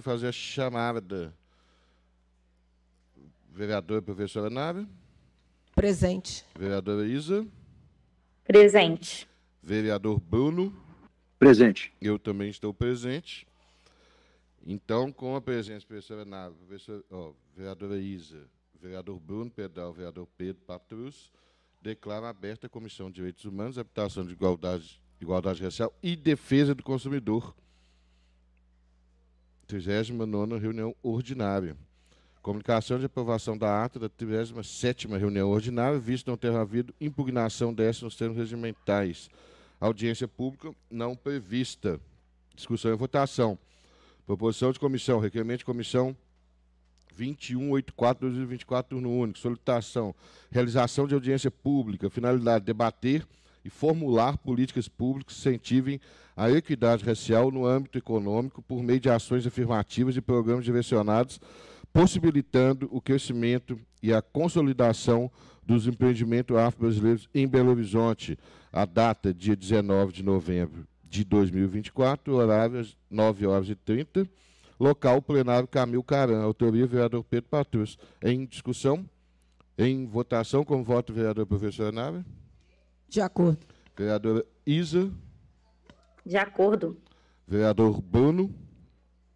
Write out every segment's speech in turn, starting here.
fazer a chamada. Vereador e professora Nave. Presente. Vereadora Isa. Presente. Vereador Bruno. Presente. Eu também estou presente. Então, com a presença da professora Nave, professora, vereadora Isa, vereador Bruno Pedal, vereador Pedro Patrus, declaro aberta a Comissão de Direitos Humanos, Habitação de Igualdade, Igualdade Racial e Defesa do Consumidor. 39ª reunião ordinária. Comunicação de aprovação da ata da 37ª reunião ordinária, visto não ter havido impugnação dessa nos termos regimentais. Audiência pública não prevista. Discussão e votação. Proposição de comissão. Requerimento de comissão 2184-2024, turno único. Solicitação. Realização de audiência pública. Finalidade: debater e formular políticas públicas que incentivem a equidade racial no âmbito econômico por meio de ações afirmativas e programas direcionados, possibilitando o crescimento e a consolidação dos empreendimentos afro-brasileiros em Belo Horizonte. A data, dia 19 de novembro de 2024, horário 9 horas e 30 Local, plenário Camil Caran. Autoria, vereador Pedro Patrus. Em discussão? Em votação, com voto, vereador professor Nave. De acordo. Vereadora Isa. De acordo. Vereador Bruno.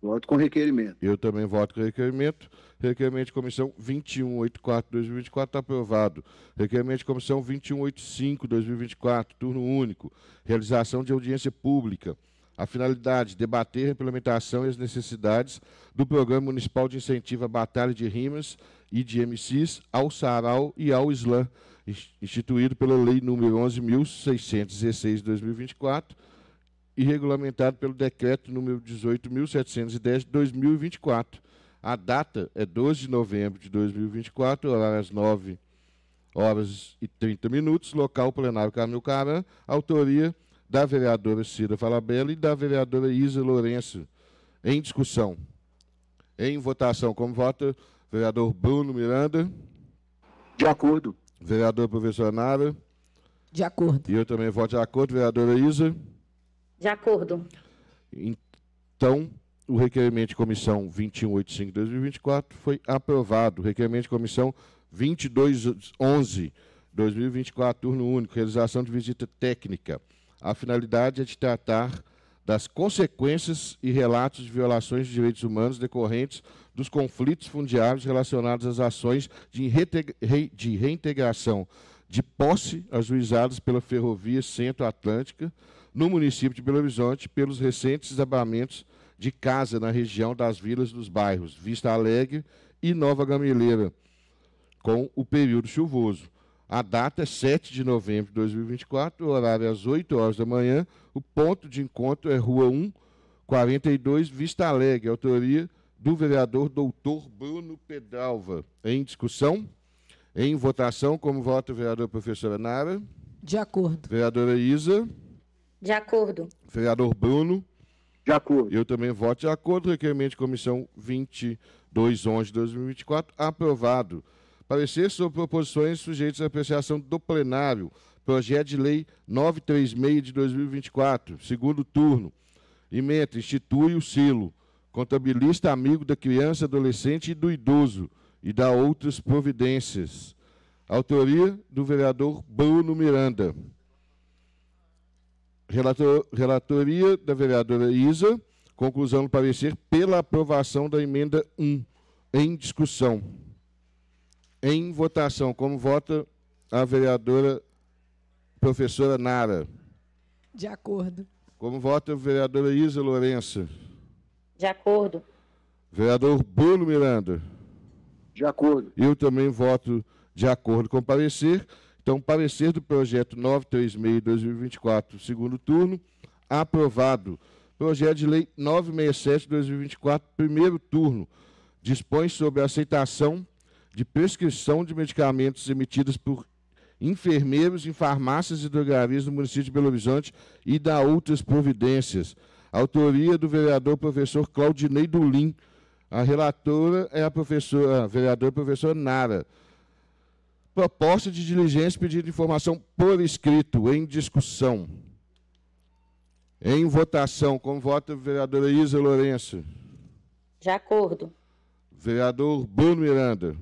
Voto com requerimento. Eu também voto com requerimento. Requerimento de comissão 2184-2024 está aprovado. Requerimento de comissão 2185-2024, turno único. Realização de audiência pública. A finalidade, debater a implementação e as necessidades do Programa Municipal de Incentivo à Batalha de Rimas e de MCs ao Sarau e ao Islã instituído pela Lei nº 11.616 de 2024 e regulamentado pelo Decreto nº 18.710 de 2024. A data é 12 de novembro de 2024, às 9 horas e 30 minutos, local plenário Carmel Caran, autoria da vereadora Cida Falabella e da vereadora Isa Lourenço. Em discussão. Em votação. Como vota, vereador Bruno Miranda? De acordo. Vereador professor Nara. De acordo. E eu também voto de acordo. Vereadora Isa. De acordo. Então, o requerimento de comissão 2185-2024 foi aprovado. O requerimento de comissão 2211-2024, turno único, realização de visita técnica. A finalidade é de tratar das consequências e relatos de violações de direitos humanos decorrentes dos conflitos fundiários relacionados às ações de, de reintegração de posse ajuizadas pela Ferrovia Centro-Atlântica no município de Belo Horizonte pelos recentes desabamentos de casa na região das vilas dos bairros Vista Alegre e Nova Gameleira, com o período chuvoso. A data é 7 de novembro de 2024, o horário é às 8 horas da manhã. O ponto de encontro é Rua 1, 42, Vista Alegre, autoria do vereador doutor Bruno Pedalva. Em discussão? Em votação, como vota o vereador professora Nara? De acordo. Vereadora Isa? De acordo. Vereador Bruno? De acordo. Eu também voto de acordo. Requerimento de comissão 2211 de 2024, aprovado. Parecer sobre proposições sujeitas à apreciação do plenário. Projeto de Lei 936 de 2024, segundo turno. Emenda, institui o selo. Contabilista amigo da criança, adolescente e do idoso e dá outras providências. Autoria do vereador Bruno Miranda. Relator, relatoria da vereadora Isa. Conclusão do parecer pela aprovação da emenda 1 em discussão. Em votação, como vota a vereadora professora Nara? De acordo. Como vota a vereadora Isa Lourenço? De acordo. Vereador Bruno Miranda? De acordo. Eu também voto de acordo com o parecer. Então, parecer do projeto 936-2024, segundo turno, aprovado. Projeto de lei 967-2024, primeiro turno, dispõe sobre a aceitação de prescrição de medicamentos emitidas por enfermeiros em farmácias e drogarias do município de Belo Horizonte e da outras providências. Autoria do vereador professor Claudinei Dulim. A relatora é a professora, vereadora professora Nara. Proposta de diligência pedido de informação por escrito, em discussão. Em votação, como vota a vereadora Isa Lourenço. De acordo. Vereador Bruno Miranda.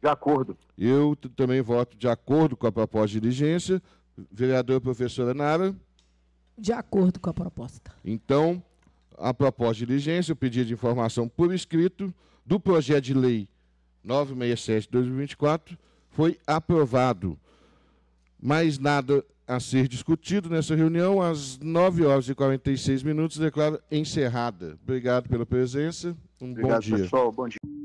De acordo. Eu também voto de acordo com a proposta de diligência. Vereador professora Nara. De acordo com a proposta. Então, a proposta de diligência, o pedido de informação por escrito do projeto de lei 967-2024 foi aprovado. Mais nada a ser discutido nessa reunião. Às 9 horas e 46 minutos, declaro encerrada. Obrigado pela presença. Um Obrigado, bom dia. Pessoal. Bom dia.